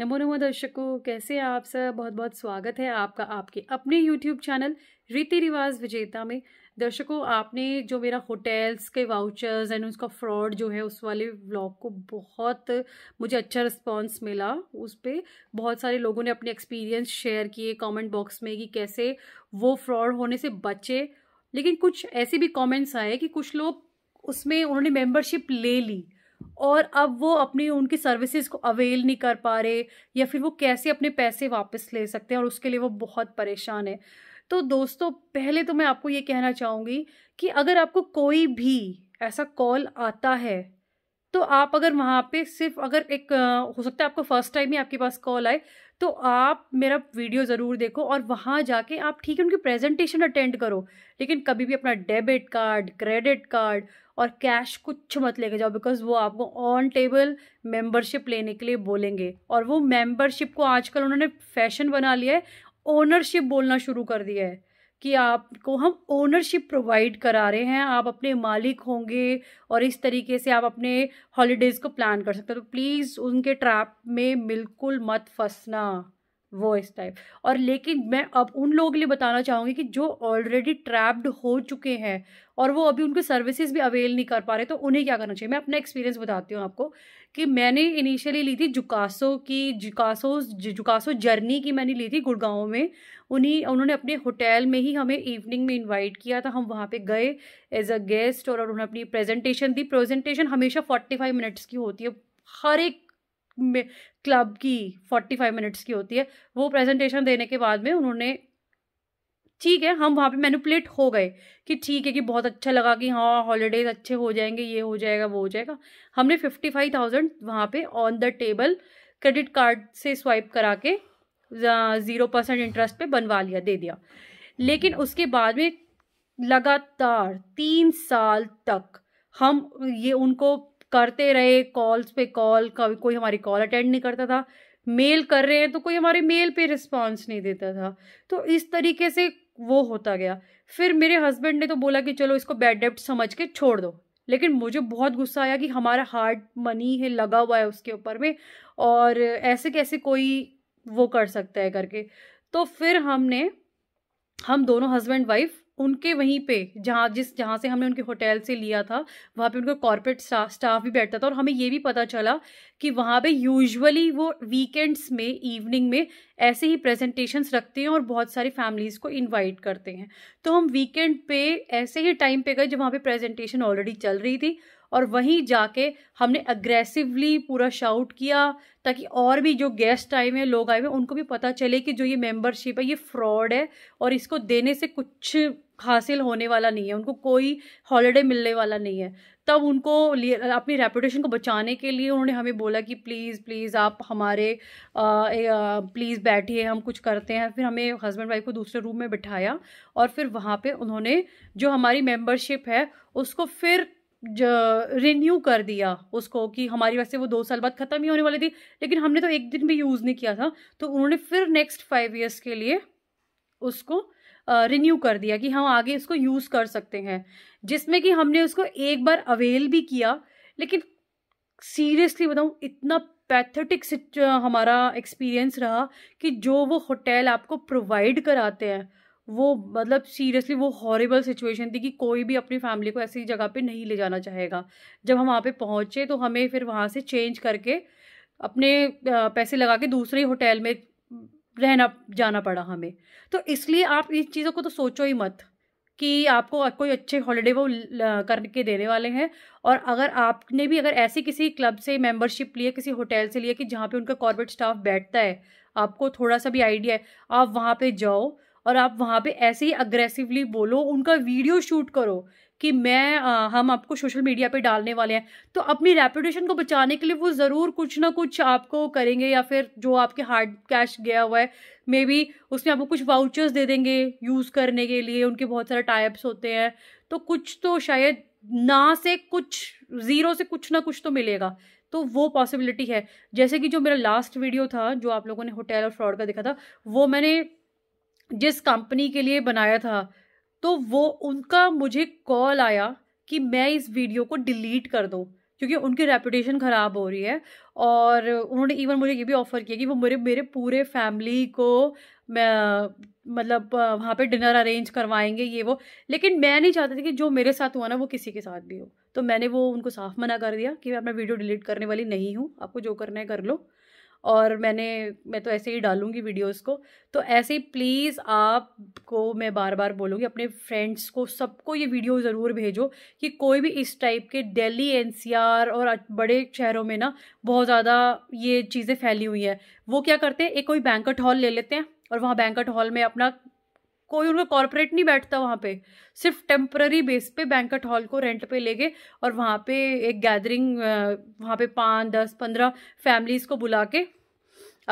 नमो नमो दर्शकों कैसे आप सब बहुत बहुत स्वागत है आपका आपके अपने YouTube चैनल रीति रिवाज विजेता में दर्शकों आपने जो मेरा होटल्स के वाउचर्स एंड उसका फ्रॉड जो है उस वाले व्लॉग को बहुत मुझे अच्छा रिस्पॉन्स मिला उस पर बहुत सारे लोगों ने अपने एक्सपीरियंस शेयर किए कमेंट बॉक्स में कि कैसे वो फ्रॉड होने से बचे लेकिन कुछ ऐसे भी कमेंट्स आए कि कुछ लोग उसमें उन्होंने मेंबरशिप ले ली और अब वो अपनी उनकी सर्विसेज को अवेल नहीं कर पा रहे या फिर वो कैसे अपने पैसे वापस ले सकते हैं और उसके लिए वो बहुत परेशान है तो दोस्तों पहले तो मैं आपको ये कहना चाहूँगी कि अगर आपको कोई भी ऐसा कॉल आता है तो आप अगर वहाँ पे सिर्फ अगर एक हो सकता है आपको फर्स्ट टाइम ही आपके पास कॉल आए तो आप मेरा वीडियो ज़रूर देखो और वहाँ जाके आप ठीक है उनकी प्रेजेंटेशन अटेंड करो लेकिन कभी भी अपना डेबिट कार्ड क्रेडिट कार्ड और कैश कुछ मत लेके जाओ बिकॉज वो आपको ऑन टेबल मेंबरशिप लेने के लिए बोलेंगे और वो मेंबरशिप को आजकल उन्होंने फैशन बना लिया है ओनरशिप बोलना शुरू कर दिया है कि आपको हम ओनरशिप प्रोवाइड करा रहे हैं आप अपने मालिक होंगे और इस तरीके से आप अपने हॉलीडेज़ को प्लान कर सकते हो तो प्लीज़ उनके ट्रैप में बिल्कुल मत फंसना वो इस टाइप और लेकिन मैं अब उन लोगों के लिए बताना चाहूँगी कि जो ऑलरेडी ट्रैप्ड हो चुके हैं और वो अभी उनके सर्विसेज भी अवेल नहीं कर पा रहे तो उन्हें क्या करना चाहिए मैं अपना एक्सपीरियंस बताती हूँ आपको कि मैंने इनिशियली ली थी जुकासो की जुकासो जुकासो जर्नी की मैंने ली थी गुड़गांव में उन्हीं उन्होंने अपने होटल में ही हमें इवनिंग में इनवाइट किया था हम वहाँ पे गए एज अ गेस्ट और उन्होंने अपनी प्रेजेंटेशन दी प्रेजेंटेशन हमेशा फोर्टी फाइव मिनट्स की होती है हर एक क्लब की फोर्टी फाइव मिनट्स की होती है वो प्रेजेंटेशन देने के बाद में उन्होंने ठीक है हम वहाँ पे मैनुपलेट हो गए कि ठीक है कि बहुत अच्छा लगा कि हाँ हॉलीडेज अच्छे हो जाएंगे ये हो जाएगा वो हो जाएगा हमने फिफ्टी फाइव थाउजेंड वहाँ पे on the table credit card से स्वाइप करा के ज़ीरो परसेंट इंटरेस्ट पे बनवा लिया दे दिया लेकिन उसके बाद में लगातार तीन साल तक हम ये उनको करते रहे कॉल्स पे कॉल कभी कोई हमारी कॉल अटेंड नहीं करता था मेल कर रहे हैं तो कोई हमारे मेल पे रिस्पॉन्स नहीं देता था तो इस तरीके से वो होता गया फिर मेरे हस्बैंड ने तो बोला कि चलो इसको बैड डेप्ट समझ के छोड़ दो लेकिन मुझे बहुत गुस्सा आया कि हमारा हार्ड मनी है लगा हुआ है उसके ऊपर में और ऐसे कैसे कोई वो कर सकता है करके तो फिर हमने हम दोनों हस्बैंड वाइफ उनके वहीं पे जहाँ जिस जहाँ से हमने उनके होटल से लिया था वहाँ पे उनका कॉरपोरेट स्टाफ भी बैठता था और हमें ये भी पता चला कि वहाँ पे यूजुअली वो वीकेंड्स में इवनिंग में ऐसे ही प्रेजेंटेशंस रखते हैं और बहुत सारी फैमिलीज़ को इनवाइट करते हैं तो हम वीकेंड पे ऐसे ही टाइम पे गए जब वहाँ पे प्रेजेंटेशन ऑलरेडी चल रही थी और वहीं जाके हमने अग्रेसिवली पूरा शाउट किया ताकि और भी जो गेस्ट आए हुए हैं लोग आए हुए हैं उनको भी पता चले कि जो ये मेंबरशिप है ये फ्रॉड है और इसको देने से कुछ हासिल होने वाला नहीं है उनको कोई हॉलिडे मिलने वाला नहीं है तब उनको अपनी रेपुटेशन को बचाने के लिए उन्होंने हमें बोला कि प्लीज़ प्लीज़ आप हमारे प्लीज़ बैठिए हम कुछ करते हैं फिर हमें हस्बैंड वाइफ को दूसरे रूम में बिठाया और फिर वहाँ पे उन्होंने जो हमारी मेंबरशिप है उसको फिर रिन्यू कर दिया उसको कि हमारी वैसे वो दो साल बाद ख़त्म ही होने वाली थी लेकिन हमने तो एक दिन भी यूज़ नहीं किया था तो उन्होंने फिर नेक्स्ट फाइव ईयर्स के लिए उसको रिन्यू कर दिया कि हम हाँ, आगे इसको यूज़ कर सकते हैं जिसमें कि हमने उसको एक बार अवेल भी किया लेकिन सीरियसली बताऊँ इतना पैथेटिक हमारा एक्सपीरियंस रहा कि जो वो होटल आपको प्रोवाइड कराते हैं वो मतलब सीरियसली वो हॉरेबल सिचुएशन थी कि कोई भी अपनी फैमिली को ऐसी जगह पे नहीं ले जाना चाहेगा जब हम वहाँ पे पहुँचे तो हमें फिर वहाँ से चेंज करके अपने पैसे लगा के दूसरे होटल में रहना जाना पड़ा हमें तो इसलिए आप इन चीज़ों को तो सोचो ही मत कि आपको कोई अच्छे हॉलीडे वो करके देने वाले हैं और अगर आपने भी अगर ऐसे किसी क्लब से मेंबरशिप लिए किसी होटल से लिए कि जहाँ पे उनका कॉर्पोरेट स्टाफ बैठता है आपको थोड़ा सा भी आइडिया है आप वहाँ पे जाओ और आप वहाँ पे ऐसे ही अग्रेसिवली बोलो उनका वीडियो शूट करो कि मैं आ, हम आपको सोशल मीडिया पे डालने वाले हैं तो अपनी रेपुटेशन को बचाने के लिए वो ज़रूर कुछ ना कुछ आपको करेंगे या फिर जो आपके हार्ड कैश गया हुआ है मे बी उसमें आपको कुछ वाउचर्स दे देंगे यूज़ करने के लिए उनके बहुत सारे टाइप्स होते हैं तो कुछ तो शायद ना से कुछ ज़ीरो से कुछ ना कुछ तो मिलेगा तो वो पॉसिबिलिटी है जैसे कि जो मेरा लास्ट वीडियो था जो आप लोगों ने होटल और फ्रॉड का देखा था वो मैंने जिस कंपनी के लिए बनाया था तो वो उनका मुझे कॉल आया कि मैं इस वीडियो को डिलीट कर दूँ क्योंकि उनकी रेपुटेशन ख़राब हो रही है और उन्होंने इवन मुझे ये भी ऑफ़र किया कि वो मेरे मेरे पूरे फैमिली को मैं मतलब वहाँ पे डिनर अरेंज करवाएंगे ये वो लेकिन मैं नहीं चाहती थी कि जो मेरे साथ हुआ ना वो किसी के साथ भी हो तो मैंने वो उनको साफ़ मना कर दिया कि मैं अपना वीडियो डिलीट करने वाली नहीं हूँ आपको जो करना है कर लो और मैंने मैं तो ऐसे ही डालूँगी वीडियोस को तो ऐसे ही प्लीज़ आपको मैं बार बार बोलूँगी अपने फ्रेंड्स को सबको ये वीडियो ज़रूर भेजो कि कोई भी इस टाइप के दिल्ली एनसीआर और बड़े शहरों में ना बहुत ज़्यादा ये चीज़ें फैली हुई हैं वो क्या करते हैं एक कोई बैंकट हॉल ले लेते हैं और वहाँ बैंकट हॉल में अपना कोई उनका कॉरपोरेट नहीं बैठता वहाँ पे सिर्फ टेम्प्ररी बेस पे बैंकट हॉल को रेंट पे ले गए और वहाँ पे एक गैदरिंग वहाँ पे पाँच दस पंद्रह फैमिलीज़ को बुला के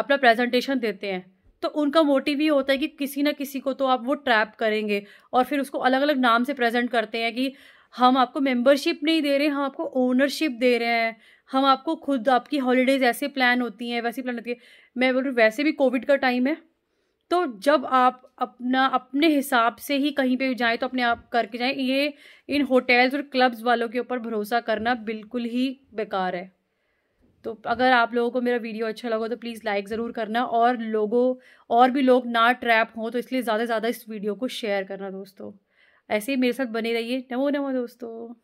अपना प्रेजेंटेशन देते हैं तो उनका मोटिव ये होता है कि किसी ना किसी को तो आप वो ट्रैप करेंगे और फिर उसको अलग अलग नाम से प्रेजेंट करते हैं कि हम आपको मेंबरशिप नहीं दे रहे हैं हम आपको ओनरशिप दे रहे हैं हम आपको खुद आपकी हॉलीडेज़ ऐसे प्लान होती हैं वैसी प्लान होती है मैं बोल रही हूँ वैसे भी कोविड का टाइम है तो जब आप अपना अपने हिसाब से ही कहीं पे जाएं तो अपने आप करके जाएं ये इन होटल्स और क्लब्स वालों के ऊपर भरोसा करना बिल्कुल ही बेकार है तो अगर आप लोगों को मेरा वीडियो अच्छा लगा तो प्लीज़ लाइक ज़रूर करना और लोगों और भी लोग ना ट्रैप हों तो इसलिए ज़्यादा से ज़्यादा इस वीडियो को शेयर करना दोस्तों ऐसे ही मेरे साथ बने रहिए नमो नमो दोस्तों